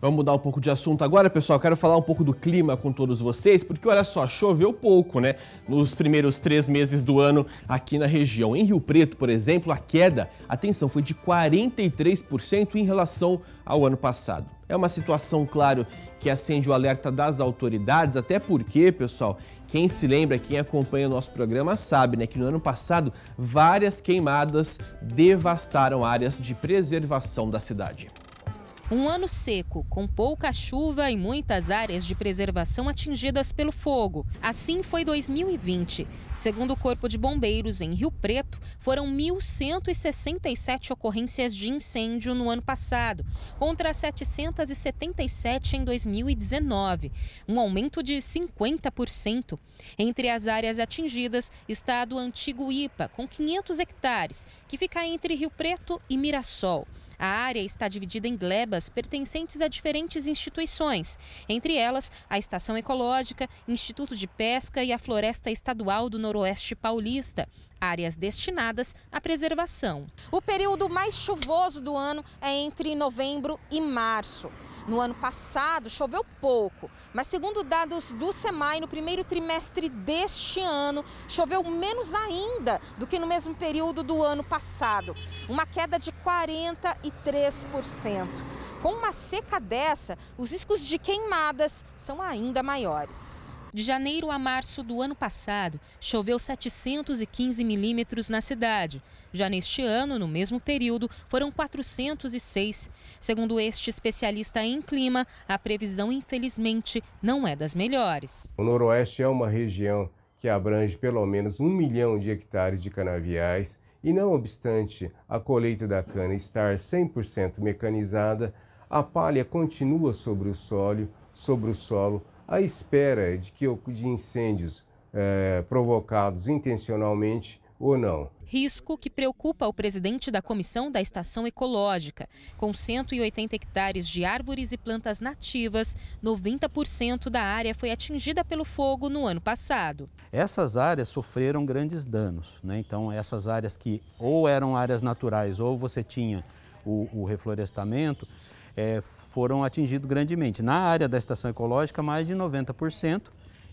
Vamos mudar um pouco de assunto agora, pessoal. Quero falar um pouco do clima com todos vocês, porque olha só, choveu pouco, né? Nos primeiros três meses do ano aqui na região. Em Rio Preto, por exemplo, a queda, atenção, foi de 43% em relação ao ano passado. É uma situação, claro, que acende o alerta das autoridades, até porque, pessoal, quem se lembra, quem acompanha o nosso programa sabe, né, que no ano passado várias queimadas devastaram áreas de preservação da cidade. Um ano seco, com pouca chuva e muitas áreas de preservação atingidas pelo fogo. Assim foi 2020. Segundo o Corpo de Bombeiros, em Rio Preto, foram 1.167 ocorrências de incêndio no ano passado, contra 777 em 2019, um aumento de 50%. Entre as áreas atingidas está a do antigo IPA, com 500 hectares, que fica entre Rio Preto e Mirassol. A área está dividida em glebas pertencentes a diferentes instituições, entre elas a Estação Ecológica, Instituto de Pesca e a Floresta Estadual do Noroeste Paulista, áreas destinadas à preservação. O período mais chuvoso do ano é entre novembro e março. No ano passado, choveu pouco, mas segundo dados do SEMAI, no primeiro trimestre deste ano, choveu menos ainda do que no mesmo período do ano passado, uma queda de 43%. Com uma seca dessa, os riscos de queimadas são ainda maiores. De janeiro a março do ano passado, choveu 715 milímetros na cidade. Já neste ano, no mesmo período, foram 406. Segundo este especialista em clima, a previsão, infelizmente, não é das melhores. O Noroeste é uma região que abrange pelo menos um milhão de hectares de canaviais e, não obstante a colheita da cana estar 100% mecanizada, a palha continua sobre o solo, sobre o solo à espera é de que de incêndios é, provocados intencionalmente ou não. Risco que preocupa o presidente da comissão da Estação Ecológica. Com 180 hectares de árvores e plantas nativas, 90% da área foi atingida pelo fogo no ano passado. Essas áreas sofreram grandes danos. Né? Então, essas áreas que ou eram áreas naturais ou você tinha o, o reflorestamento, é, foram atingidos grandemente. Na área da estação ecológica, mais de 90%,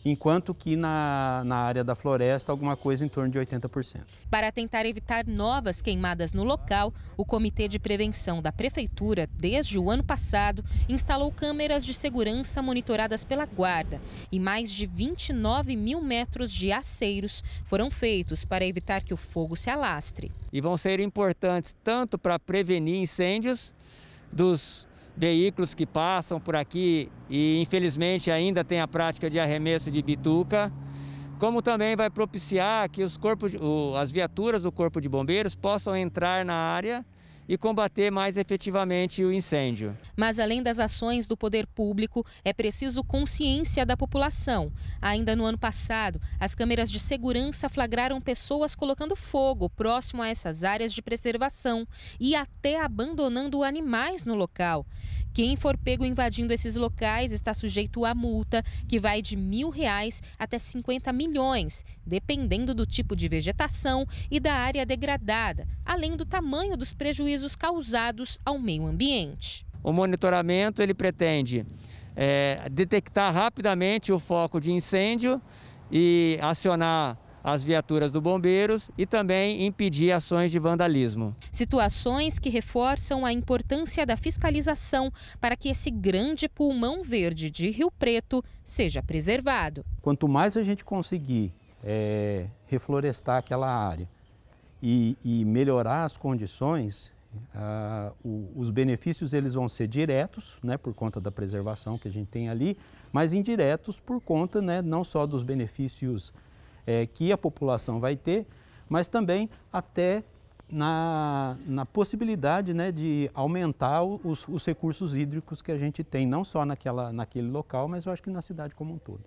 enquanto que na, na área da floresta, alguma coisa em torno de 80%. Para tentar evitar novas queimadas no local, o Comitê de Prevenção da Prefeitura, desde o ano passado, instalou câmeras de segurança monitoradas pela Guarda e mais de 29 mil metros de aceiros foram feitos para evitar que o fogo se alastre. E vão ser importantes tanto para prevenir incêndios dos veículos que passam por aqui e infelizmente ainda tem a prática de arremesso de bituca, como também vai propiciar que os corpos, as viaturas do Corpo de Bombeiros possam entrar na área e combater mais efetivamente o incêndio. Mas além das ações do poder público, é preciso consciência da população. Ainda no ano passado, as câmeras de segurança flagraram pessoas colocando fogo próximo a essas áreas de preservação e até abandonando animais no local. Quem for pego invadindo esses locais está sujeito a multa, que vai de mil reais até 50 milhões, dependendo do tipo de vegetação e da área degradada, além do tamanho dos prejuízos causados ao meio ambiente. O monitoramento ele pretende é, detectar rapidamente o foco de incêndio e acionar as viaturas do Bombeiros e também impedir ações de vandalismo. Situações que reforçam a importância da fiscalização para que esse grande pulmão verde de Rio Preto seja preservado. Quanto mais a gente conseguir é, reflorestar aquela área e, e melhorar as condições, ah, o, os benefícios eles vão ser diretos, né, por conta da preservação que a gente tem ali, mas indiretos por conta né, não só dos benefícios é, que a população vai ter, mas também até na, na possibilidade né, de aumentar os, os recursos hídricos que a gente tem, não só naquela, naquele local, mas eu acho que na cidade como um todo.